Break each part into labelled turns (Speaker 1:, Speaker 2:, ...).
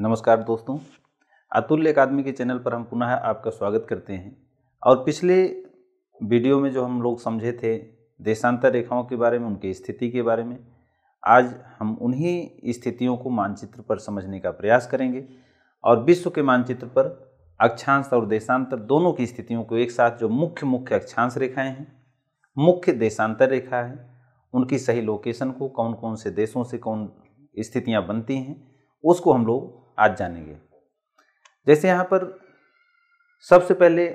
Speaker 1: नमस्कार
Speaker 2: दोस्तों अतुल्य अकादमी के चैनल पर हम पुनः आपका स्वागत करते हैं और पिछले वीडियो में जो हम लोग समझे थे देशांतर रेखाओं के बारे में उनकी स्थिति के बारे में आज हम उन्हीं स्थितियों को मानचित्र पर समझने का प्रयास करेंगे और विश्व के मानचित्र पर अक्षांश और देशांतर दोनों की स्थितियों को एक साथ जो मुख्य मुख्य अक्षांश रेखाएं हैं मुख्य देशांतर रेखा है उनकी सही लोकेशन को कौन कौन से देशों से कौन स्थितियाँ बनती हैं उसको हम लोग आज जानेंगे जैसे यहाँ पर सबसे पहले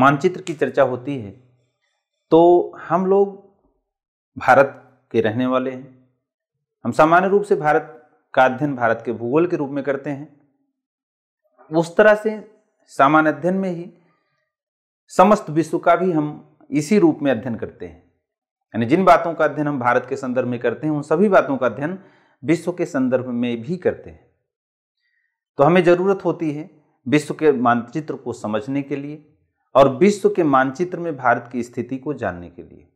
Speaker 2: मानचित्र की चर्चा होती है तो हम लोग भारत के रहने वाले हैं हम सामान्य रूप से भारत का अध्ययन भारत के भूगोल के रूप में करते हैं उस तरह से सामान्य अध्ययन में ही समस्त विश्व का भी हम इसी रूप में अध्ययन करते हैं यानी जिन बातों का अध्ययन हम भारत के संदर्भ में करते हैं उन सभी बातों का अध्ययन विश्व के संदर्भ में भी करते हैं तो हमें ज़रूरत होती है विश्व के मानचित्र को समझने के लिए और विश्व के मानचित्र में भारत की स्थिति को जानने के लिए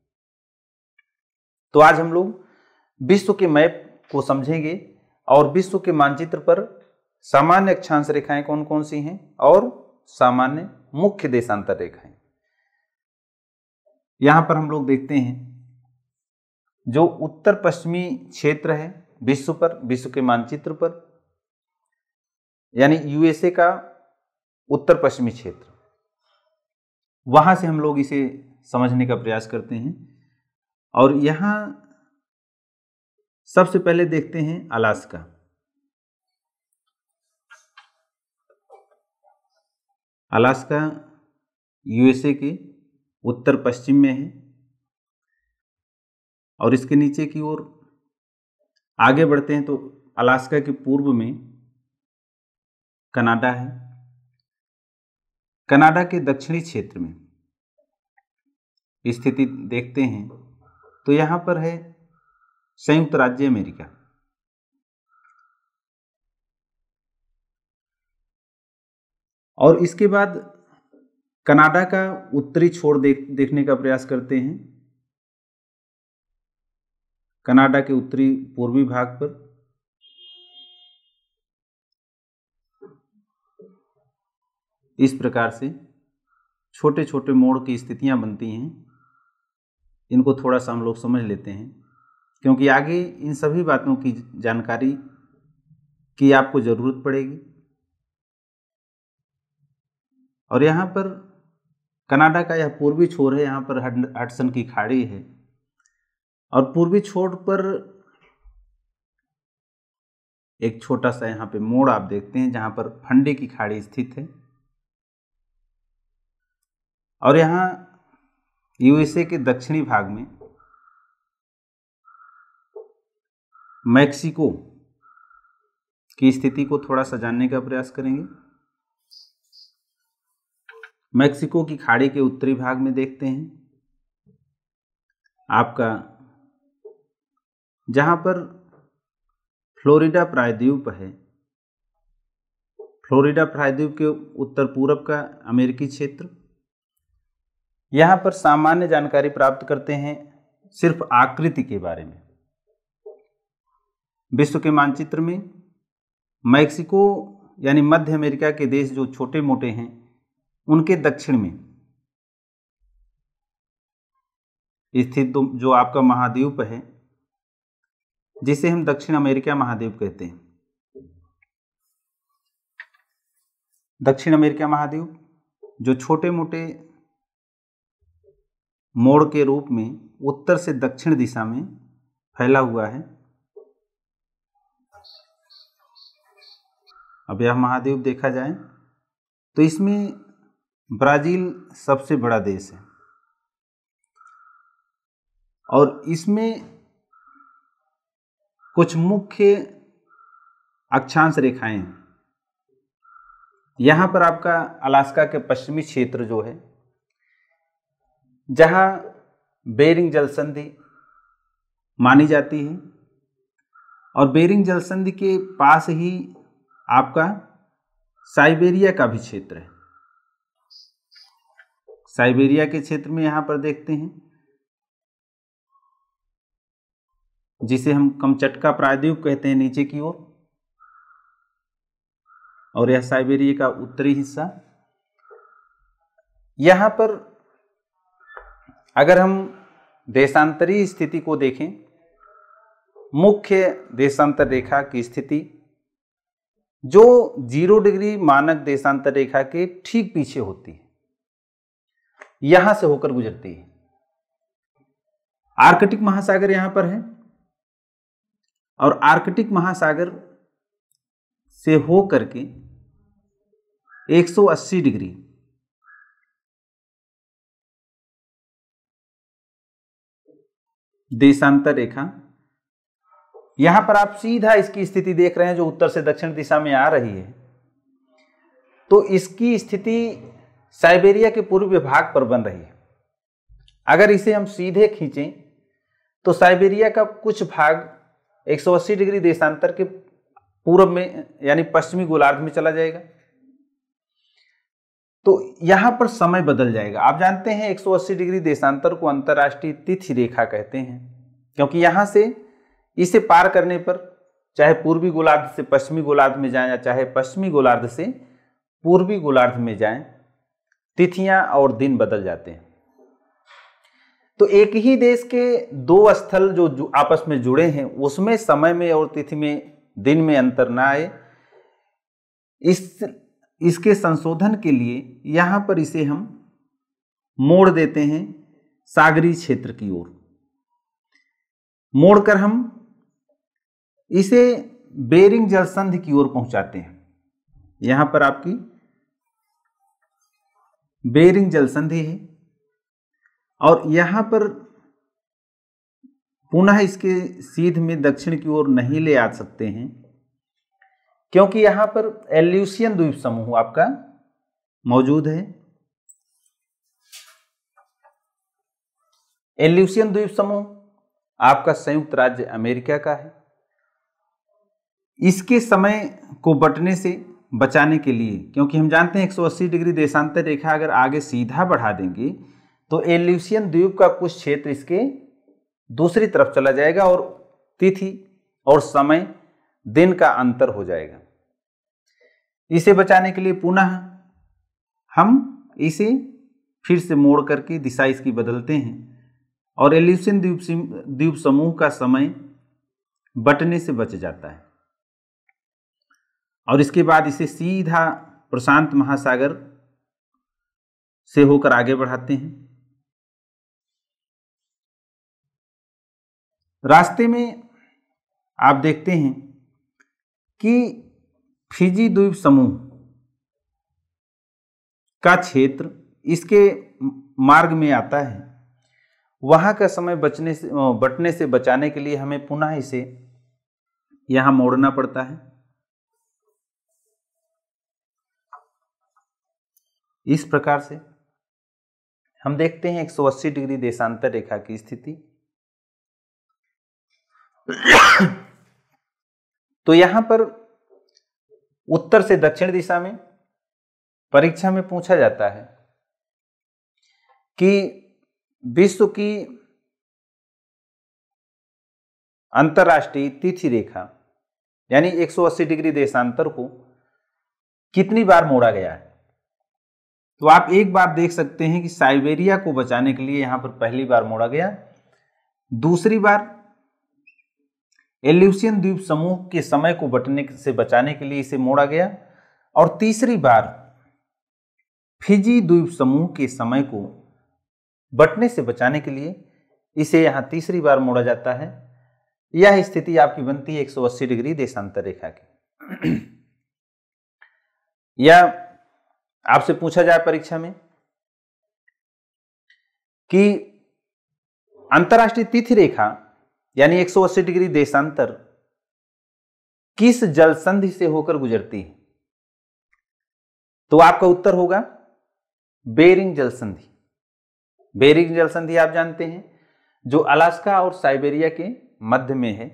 Speaker 2: तो आज हम लोग विश्व के मैप को समझेंगे और विश्व के मानचित्र पर सामान्य अक्षांश रेखाएं कौन कौन सी हैं और सामान्य मुख्य देशांतर रेखाएं यहां पर हम लोग देखते हैं जो उत्तर पश्चिमी क्षेत्र है विश्व पर विश्व के मानचित्र पर यानी यूएसए का उत्तर पश्चिमी क्षेत्र वहां से हम लोग इसे समझने का प्रयास करते हैं और यहां सबसे पहले देखते हैं अलास्का अलास्का यूएसए के उत्तर पश्चिम में है और इसके नीचे की ओर आगे बढ़ते हैं तो अलास्का के पूर्व में कनाडा है कनाडा के दक्षिणी क्षेत्र में स्थिति देखते हैं तो यहां पर है संयुक्त राज्य अमेरिका और इसके बाद कनाडा का उत्तरी छोर देख देखने का प्रयास करते हैं कनाडा के उत्तरी पूर्वी भाग पर इस प्रकार से छोटे छोटे मोड़ की स्थितियां बनती हैं इनको थोड़ा सा हम लोग समझ लेते हैं क्योंकि आगे इन सभी बातों की जानकारी की आपको ज़रूरत पड़ेगी और यहाँ पर कनाडा का यह पूर्वी छोर है यहाँ पर हडसन की खाड़ी है और पूर्वी छोर पर एक छोटा सा यहाँ पे मोड़ आप देखते हैं जहाँ पर फंडे की खाड़ी स्थित है और यहाँ यूएसए के दक्षिणी भाग में मैक्सिको की स्थिति को थोड़ा सा जानने का प्रयास करेंगे मैक्सिको की खाड़ी के उत्तरी भाग में देखते हैं आपका जहाँ पर फ्लोरिडा प्रायद्वीप है फ्लोरिडा प्रायद्वीप के उत्तर पूरब का अमेरिकी क्षेत्र यहाँ पर सामान्य जानकारी प्राप्त करते हैं सिर्फ आकृति के बारे में विश्व के मानचित्र में मैक्सिको यानी मध्य अमेरिका के देश जो छोटे मोटे हैं उनके दक्षिण में स्थित जो आपका महाद्वीप है जिसे हम दक्षिण अमेरिका महाद्वीप कहते हैं दक्षिण अमेरिका महाद्वीप जो छोटे मोटे मोड़ के रूप में उत्तर से दक्षिण दिशा में फैला हुआ है अब यह महाद्वीप देखा जाए तो इसमें ब्राज़ील सबसे बड़ा देश है और इसमें कुछ मुख्य अक्षांश रेखाएं हैं यहाँ पर आपका अलास्का के पश्चिमी क्षेत्र जो है जहाँ बेरिंग जल संधि मानी जाती है और बेरिंग जल संधि के पास ही आपका साइबेरिया का भी क्षेत्र है साइबेरिया के क्षेत्र में यहाँ पर देखते हैं जिसे हम कमचटका प्रायद्वीप कहते हैं नीचे की ओर और यह साइबेरिया का उत्तरी हिस्सा यहाँ पर अगर हम देशांतरीय स्थिति को देखें मुख्य देशांतर रेखा की स्थिति जो जीरो डिग्री मानक देशांतर रेखा के ठीक पीछे होती है यहां से होकर गुजरती है आर्कटिक महासागर यहां पर है और आर्कटिक महासागर से होकर के 180 डिग्री देशांतर रेखा यहां पर आप सीधा इसकी स्थिति देख रहे हैं जो उत्तर से दक्षिण दिशा में आ रही है तो इसकी स्थिति साइबेरिया के पूर्व विभाग पर बन रही है अगर इसे हम सीधे खींचें तो साइबेरिया का कुछ भाग 180 डिग्री देशांतर के पूर्व में यानी पश्चिमी गोलार्ध में चला जाएगा तो यहाँ पर समय बदल जाएगा आप जानते हैं 180 डिग्री देशांतर को अंतर्राष्ट्रीय तिथि रेखा कहते हैं क्योंकि यहाँ से इसे पार करने पर चाहे पूर्वी गोलार्ध से पश्चिमी गोलार्ध में जाएं या चाहे पश्चिमी गोलार्ध से पूर्वी गोलार्ध में जाएं तिथियां और दिन बदल जाते हैं तो एक ही देश के दो स्थल जो आपस में जुड़े हैं उसमें समय में और तिथि में दिन में अंतर ना आए इस इसके संशोधन के लिए यहाँ पर इसे हम मोड़ देते हैं सागरी क्षेत्र की ओर मोड़कर हम इसे बेरिंग संधि की ओर पहुंचाते हैं यहां पर आपकी बेरिंग संधि है और यहां पर पुनः इसके सीध में दक्षिण की ओर नहीं ले आ सकते हैं क्योंकि यहां पर एल्यूसियन द्वीप समूह आपका मौजूद है एल्यूसियन द्वीप समूह आपका संयुक्त राज्य अमेरिका का है इसके समय को बटने से बचाने के लिए क्योंकि हम जानते हैं 180 डिग्री देशांतर रेखा अगर आगे सीधा बढ़ा देंगे तो एल्यूसियन द्वीप का कुछ क्षेत्र इसके दूसरी तरफ चला जाएगा और तिथि और समय दिन का अंतर हो जाएगा इसे बचाने के लिए पुनः हम इसे फिर से मोड़ करके दिशा इसकी बदलते हैं और एल्यूसिन द्वीप द्वीप समूह का समय बटने से बच जाता है और इसके बाद इसे सीधा प्रशांत महासागर से होकर आगे बढ़ाते हैं रास्ते में आप देखते हैं कि फिजी द्वीप समूह का क्षेत्र इसके मार्ग में आता है वहाँ का समय बचने से बटने से बचाने के लिए हमें पुनः इसे यहाँ मोड़ना पड़ता है इस प्रकार से हम देखते हैं 180 डिग्री देशांतर रेखा की स्थिति तो यहां पर उत्तर से दक्षिण दिशा में परीक्षा में पूछा जाता है कि विश्व की अंतर्राष्ट्रीय तिथि रेखा यानी 180 डिग्री देशांतर को कितनी बार मोड़ा गया है तो आप एक बार देख सकते हैं कि साइबेरिया को बचाने के लिए यहां पर पहली बार मोड़ा गया दूसरी बार एल्यूसियन द्वीप समूह के समय को बटने से बचाने के लिए इसे मोड़ा गया और तीसरी बार फिजी द्वीप समूह के समय को बटने से बचाने के लिए इसे यहाँ तीसरी बार मोड़ा जाता है यह स्थिति आपकी बनती है 180 डिग्री देशांतर रेखा की या आपसे पूछा जाए परीक्षा में कि अंतर्राष्ट्रीय तिथि रेखा यानी 180 डिग्री देशांतर किस जलसंधि से होकर गुजरती है तो आपका उत्तर होगा बेरिंग जलसंधि बेरिंग जलसंधि आप जानते हैं जो अलास्का और साइबेरिया के मध्य में है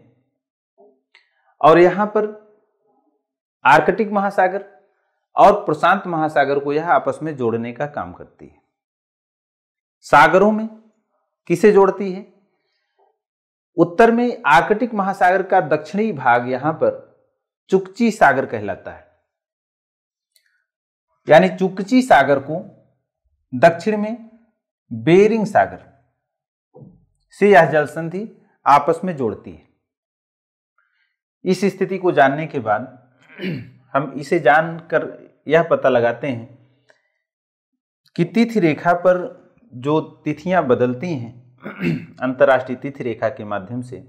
Speaker 2: और यहां पर आर्कटिक महासागर और प्रशांत महासागर को यह आपस में जोड़ने का काम करती है सागरों में किसे जोड़ती है उत्तर में आर्कटिक महासागर का दक्षिणी भाग यहां पर चुकची सागर कहलाता है यानी चुकची सागर को दक्षिण में बेरिंग सागर से यह जलसंधि आपस में जोड़ती है इस स्थिति को जानने के बाद हम इसे जानकर यह पता लगाते हैं कि तिथि रेखा पर जो तिथियां बदलती हैं अंतर्राष्ट्रीय तिथि रेखा के माध्यम से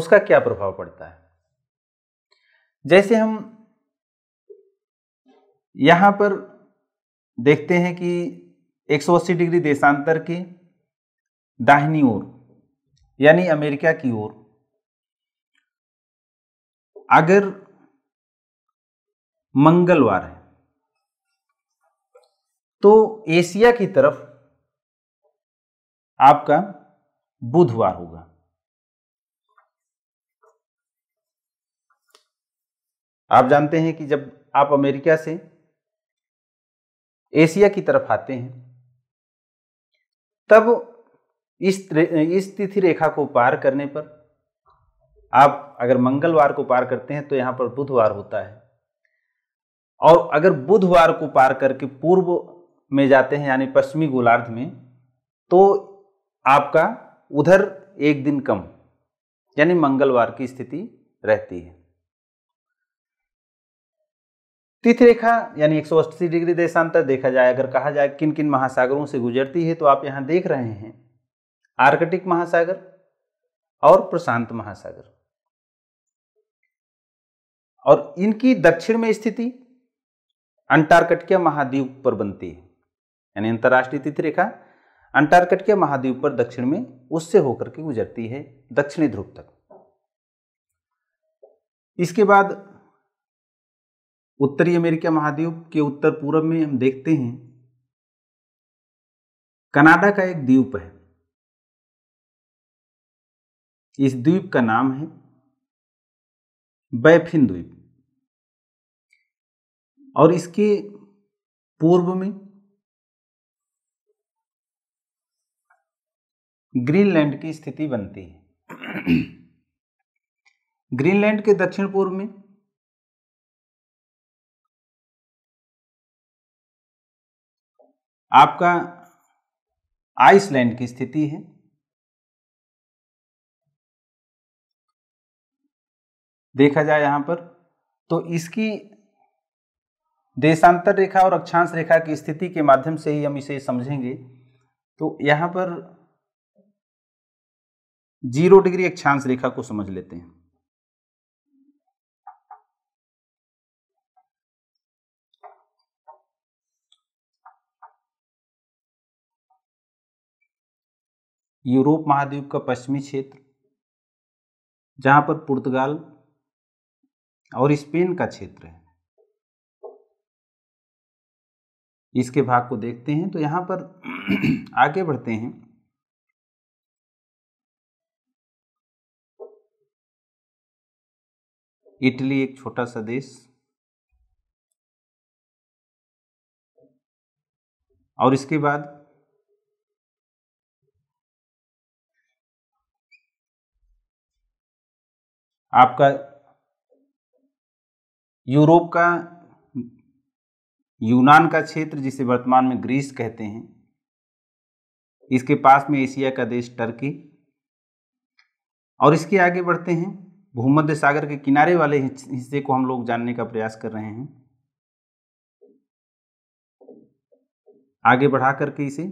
Speaker 2: उसका क्या प्रभाव पड़ता है जैसे हम यहां पर देखते हैं कि 180 डिग्री देशांतर के दाहिनी ओर यानी अमेरिका की ओर अगर मंगलवार है तो एशिया की तरफ आपका बुधवार होगा आप जानते हैं कि जब आप अमेरिका से एशिया की तरफ आते हैं तब इस इस तिथि रेखा को पार करने पर आप अगर मंगलवार को पार करते हैं तो यहां पर बुधवार होता है और अगर बुधवार को पार करके पूर्व में जाते हैं यानी पश्चिमी गोलार्ध में तो आपका उधर एक दिन कम यानी मंगलवार की स्थिति रहती है तिथि रेखा यानी एक डिग्री देशांतर देखा जाए अगर कहा जाए किन किन महासागरों से गुजरती है तो आप यहां देख रहे हैं आर्कटिक महासागर और प्रशांत महासागर और इनकी दक्षिण में स्थिति अंटार्कटिका महाद्वीप पर बनती है यानी अंतर्राष्ट्रीय तिथि रेखा अंटार्कट के महाद्वीप पर दक्षिण में उससे होकर के गुजरती है दक्षिणी ध्रुव तक इसके बाद उत्तरी अमेरिका महाद्वीप के उत्तर पूर्व में हम देखते हैं
Speaker 1: कनाडा का एक द्वीप है इस द्वीप का नाम है बैफिन द्वीप और इसके पूर्व में
Speaker 2: ग्रीनलैंड की स्थिति बनती है ग्रीनलैंड के दक्षिण पूर्व में
Speaker 1: आपका आइसलैंड की स्थिति है
Speaker 2: देखा जाए यहां पर तो इसकी देशांतर रेखा और अक्षांश रेखा की स्थिति के माध्यम से ही हम इसे समझेंगे तो यहां पर जीरो डिग्री अक्षांश रेखा को समझ लेते हैं
Speaker 1: यूरोप महाद्वीप का पश्चिमी क्षेत्र जहां पर पुर्तगाल और स्पेन का क्षेत्र है इसके भाग को देखते हैं तो यहां पर आगे बढ़ते हैं इटली एक छोटा सा देश और इसके बाद
Speaker 2: आपका यूरोप का यूनान का क्षेत्र जिसे वर्तमान में ग्रीस कहते हैं इसके पास में एशिया का देश टर्की और इसके आगे बढ़ते हैं भूमध्य सागर के किनारे वाले हिस्से को हम लोग जानने का प्रयास कर रहे हैं आगे बढ़ा करके इसे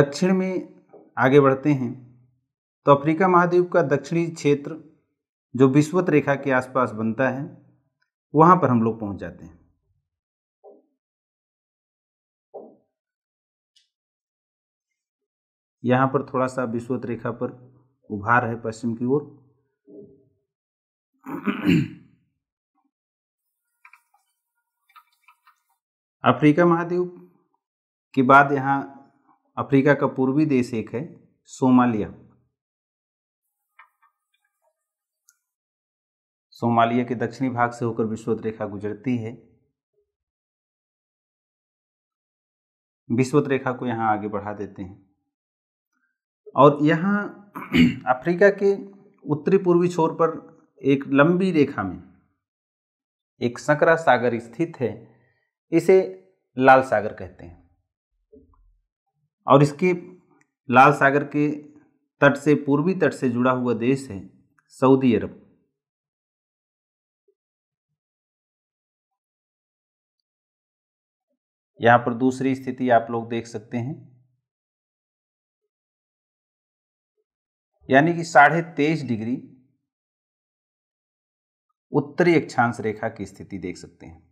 Speaker 2: दक्षिण में आगे बढ़ते हैं तो अफ्रीका महाद्वीप का दक्षिणी क्षेत्र जो विश्वत रेखा के आसपास बनता है वहां पर हम लोग पहुंच जाते हैं यहाँ पर थोड़ा सा विश्वत रेखा पर उभार है पश्चिम की ओर अफ्रीका महाद्वीप के बाद यहाँ अफ्रीका का पूर्वी देश एक है सोमालिया सोमालिया के दक्षिणी भाग से होकर विश्वत रेखा गुजरती है विश्वत रेखा को यहाँ आगे बढ़ा देते हैं और यहाँ अफ्रीका के उत्तरी पूर्वी छोर पर एक लंबी रेखा में एक सकरा सागर स्थित है इसे लाल सागर कहते हैं और इसके लाल सागर के तट से पूर्वी तट से जुड़ा हुआ देश है सऊदी अरब
Speaker 1: यहाँ पर दूसरी स्थिति आप लोग देख सकते हैं यानी कि साढ़े तेईस डिग्री
Speaker 2: उत्तरी अक्षांश रेखा की स्थिति देख सकते हैं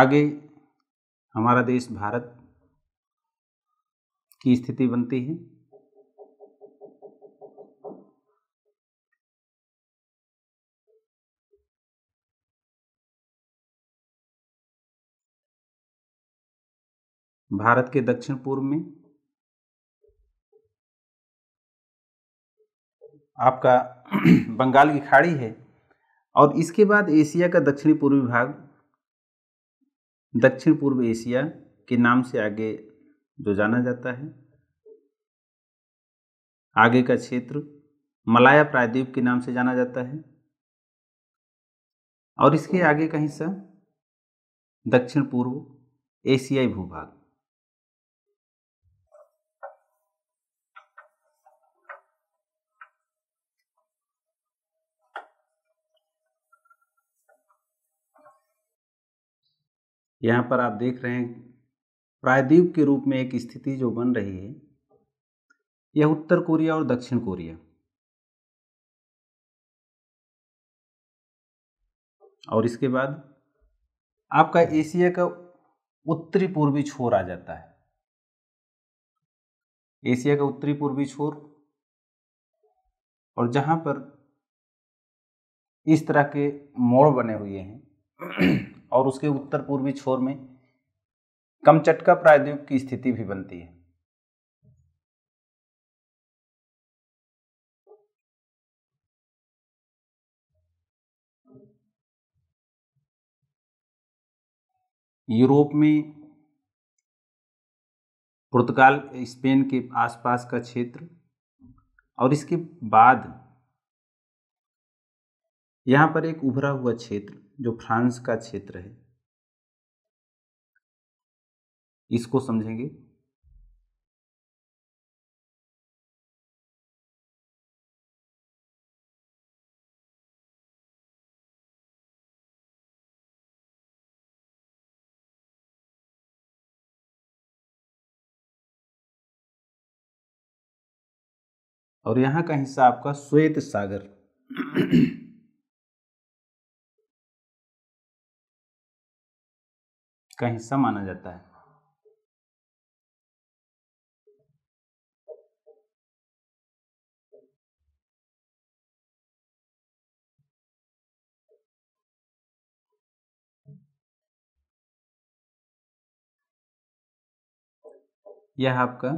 Speaker 2: आगे हमारा देश भारत की स्थिति बनती है भारत के दक्षिण पूर्व में आपका बंगाल की खाड़ी है और इसके बाद एशिया का दक्षिणी पूर्वी भाग दक्षिण पूर्व एशिया के नाम से आगे जो जाना जाता है आगे का क्षेत्र मलाया प्रायद्वीप के नाम से जाना जाता है और इसके आगे का हिस्सा दक्षिण पूर्व एशियाई भूभाग यहाँ पर आप देख रहे हैं प्रायद्वीप के रूप में एक स्थिति जो बन रही है यह उत्तर कोरिया और दक्षिण कोरिया और इसके बाद आपका एशिया का उत्तरी पूर्वी छोर आ जाता है एशिया का उत्तरी पूर्वी छोर और जहां पर इस तरह के मोड़ बने हुए हैं और उसके उत्तर पूर्वी छोर में कमचटका प्रायद्वीप की
Speaker 1: स्थिति भी बनती है यूरोप में
Speaker 2: पुर्तगाल स्पेन के आसपास का क्षेत्र और इसके बाद यहाँ पर एक उभरा हुआ क्षेत्र जो
Speaker 1: फ्रांस का क्षेत्र है इसको समझेंगे और यहां का हिस्सा आपका श्वेत सागर का हिस्सा माना जाता है यह आपका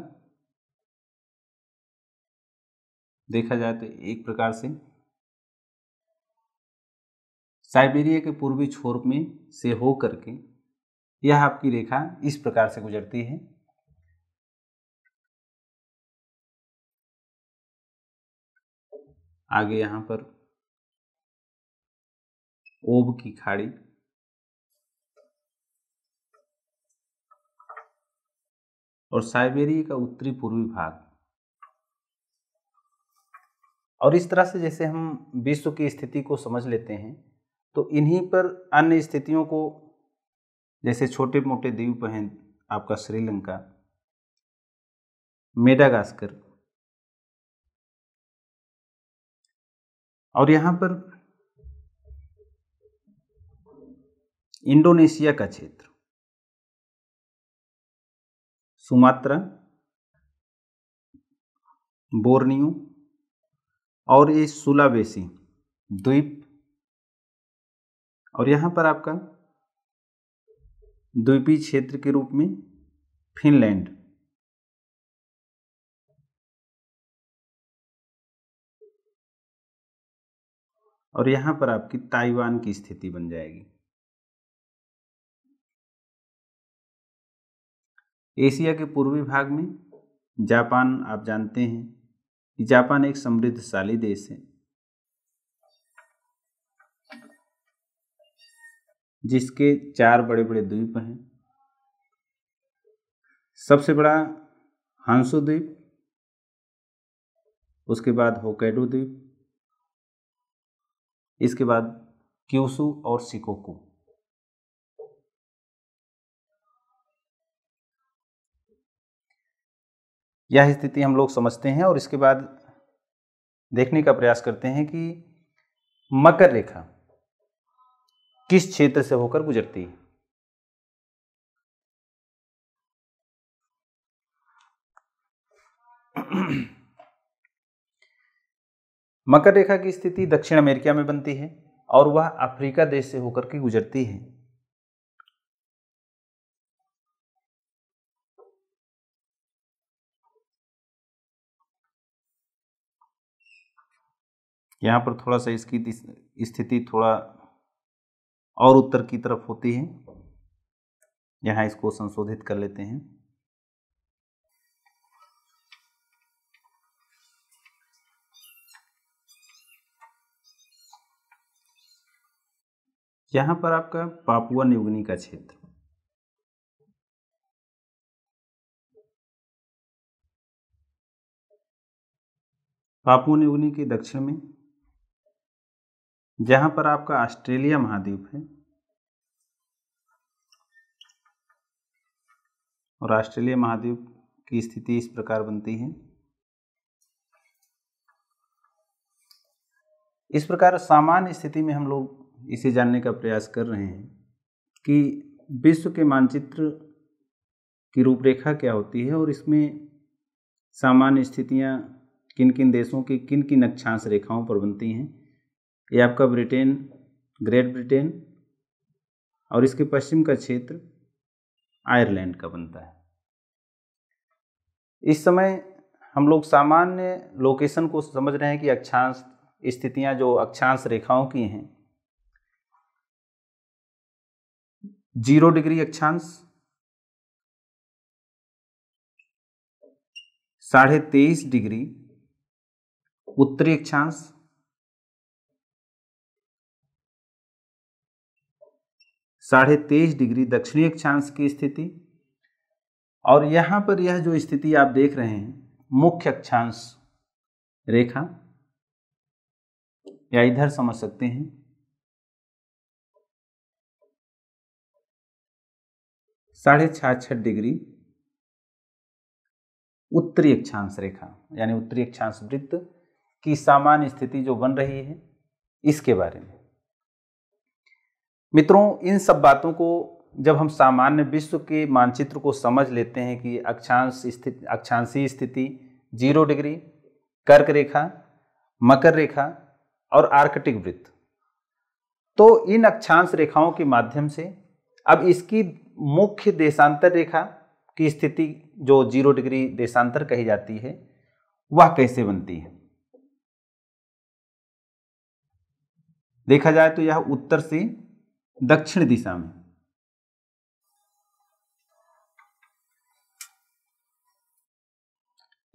Speaker 1: देखा जाए
Speaker 2: तो एक प्रकार से साइबेरिया के पूर्वी छोर में से हो करके यह आपकी रेखा इस प्रकार से गुजरती है
Speaker 1: आगे यहां पर ओब की खाड़ी
Speaker 2: और साइबेरिया का उत्तरी पूर्वी भाग और इस तरह से जैसे हम विश्व की स्थिति को समझ लेते हैं तो इन्हीं पर अन्य स्थितियों को जैसे छोटे मोटे द्वीप हैं आपका श्रीलंका मेडागास्कर
Speaker 1: और यहां पर इंडोनेशिया का क्षेत्र
Speaker 2: सुमात्रा बोर्नियो और ये सुलावेसी द्वीप और यहां पर आपका द्वीपीय क्षेत्र के रूप में फिनलैंड
Speaker 1: और यहां पर आपकी ताइवान की स्थिति बन जाएगी एशिया
Speaker 2: के पूर्वी भाग में जापान आप जानते हैं कि जापान एक समृद्धशाली देश है जिसके चार बड़े बड़े द्वीप हैं सबसे बड़ा हांसु द्वीप उसके बाद होकेडू द्वीप इसके बाद क्यूसू और सिकोको यह स्थिति हम लोग समझते हैं और इसके बाद देखने का प्रयास करते हैं कि मकर रेखा किस क्षेत्र से होकर गुजरती है मकर रेखा की स्थिति दक्षिण अमेरिका में बनती है और वह अफ्रीका देश से होकर के गुजरती है यहां पर थोड़ा सा इसकी स्थिति थोड़ा और उत्तर की तरफ होती है यहां इसको संशोधित कर लेते हैं
Speaker 1: यहां पर आपका पापुआ न्यूगनी का क्षेत्र पापुआ न्यूगनी
Speaker 2: के दक्षिण में जहाँ पर आपका ऑस्ट्रेलिया महाद्वीप है और ऑस्ट्रेलिया महाद्वीप की स्थिति इस प्रकार बनती है इस प्रकार सामान्य स्थिति में हम लोग इसे जानने का प्रयास कर रहे हैं कि विश्व के मानचित्र की रूपरेखा क्या होती है और इसमें सामान्य स्थितियाँ किन किन देशों की किन किन अक्षांश रेखाओं पर बनती हैं ये आपका ब्रिटेन ग्रेट ब्रिटेन और इसके पश्चिम का क्षेत्र आयरलैंड का बनता है इस समय हम लोग सामान्य लोकेशन को समझ रहे हैं कि अक्षांश स्थितियां जो अक्षांश रेखाओं की हैं जीरो डिग्री अक्षांश
Speaker 1: साढ़े तेईस डिग्री उत्तरी
Speaker 2: अक्षांश साढ़े तेईस डिग्री दक्षिणी अक्षांश की स्थिति और यहाँ पर यह जो स्थिति आप देख रहे हैं मुख्य अक्षांश रेखा या इधर समझ सकते हैं
Speaker 1: साढ़े छाछठ डिग्री
Speaker 2: उत्तरी अक्षांश रेखा यानी उत्तरी अक्षांश वृत्त की सामान्य स्थिति जो बन रही है इसके बारे में मित्रों इन सब बातों को जब हम सामान्य विश्व के मानचित्र को समझ लेते हैं कि अक्षांश स्थिति अक्षांशीय स्थिति जीरो डिग्री कर्क रेखा मकर रेखा और आर्कटिक वृत्त तो इन अक्षांश रेखाओं के माध्यम से अब इसकी मुख्य देशांतर रेखा की स्थिति जो जीरो डिग्री देशांतर कही जाती है वह कैसे बनती है देखा जाए तो यह उत्तर से दक्षिण दिशा में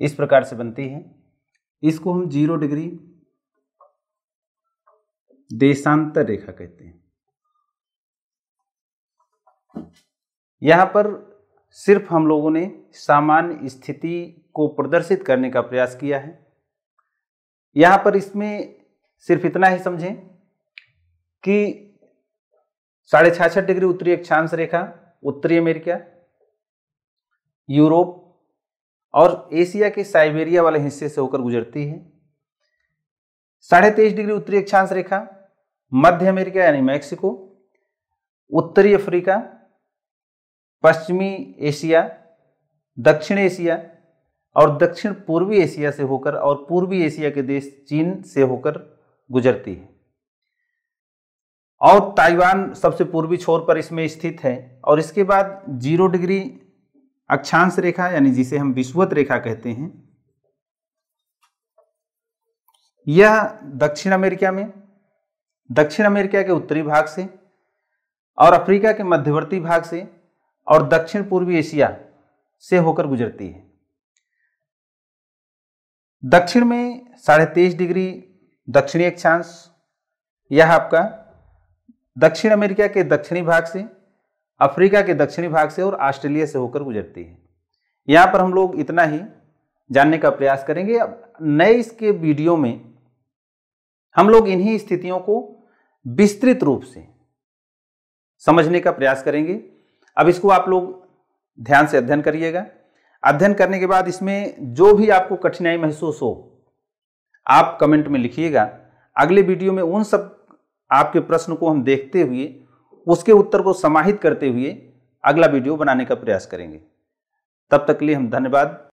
Speaker 2: इस प्रकार से बनती है इसको हम जीरो डिग्री देशांतर रेखा कहते हैं यहां पर सिर्फ हम लोगों ने सामान्य स्थिति को प्रदर्शित करने का प्रयास किया है यहां पर इसमें सिर्फ इतना ही समझें कि साढ़े छियासठ डिग्री उत्तरी अक्षांश रेखा उत्तरी अमेरिका यूरोप और एशिया के साइबेरिया वाले हिस्से से होकर गुजरती है साढ़े तेईस डिग्री उत्तरी अक्षांश रेखा मध्य अमेरिका यानी मैक्सिको उत्तरी अफ्रीका पश्चिमी एशिया दक्षिण एशिया और दक्षिण पूर्वी एशिया से होकर और पूर्वी एशिया के देश चीन से होकर गुजरती है और ताइवान सबसे पूर्वी छोर पर इसमें स्थित है और इसके बाद जीरो डिग्री अक्षांश रेखा यानी जिसे हम विश्वत रेखा कहते हैं यह दक्षिण अमेरिका में दक्षिण अमेरिका के उत्तरी भाग से और अफ्रीका के मध्यवर्ती भाग से और दक्षिण पूर्वी एशिया से होकर गुजरती है दक्षिण में साढ़े तेईस डिग्री दक्षिणी अक्षांश यह आपका दक्षिण अमेरिका के दक्षिणी भाग से अफ्रीका के दक्षिणी भाग से और ऑस्ट्रेलिया से होकर गुजरती है यहाँ पर हम लोग इतना ही जानने का प्रयास करेंगे अब नए इसके वीडियो में हम लोग इन्हीं स्थितियों को विस्तृत रूप से समझने का प्रयास करेंगे अब इसको आप लोग ध्यान से अध्ययन करिएगा अध्ययन करने के बाद इसमें जो भी आपको कठिनाई महसूस हो आप कमेंट में लिखिएगा अगले वीडियो में उन सब आपके प्रश्न को हम देखते हुए उसके उत्तर को समाहित करते हुए अगला वीडियो बनाने का प्रयास करेंगे तब तक के लिए हम धन्यवाद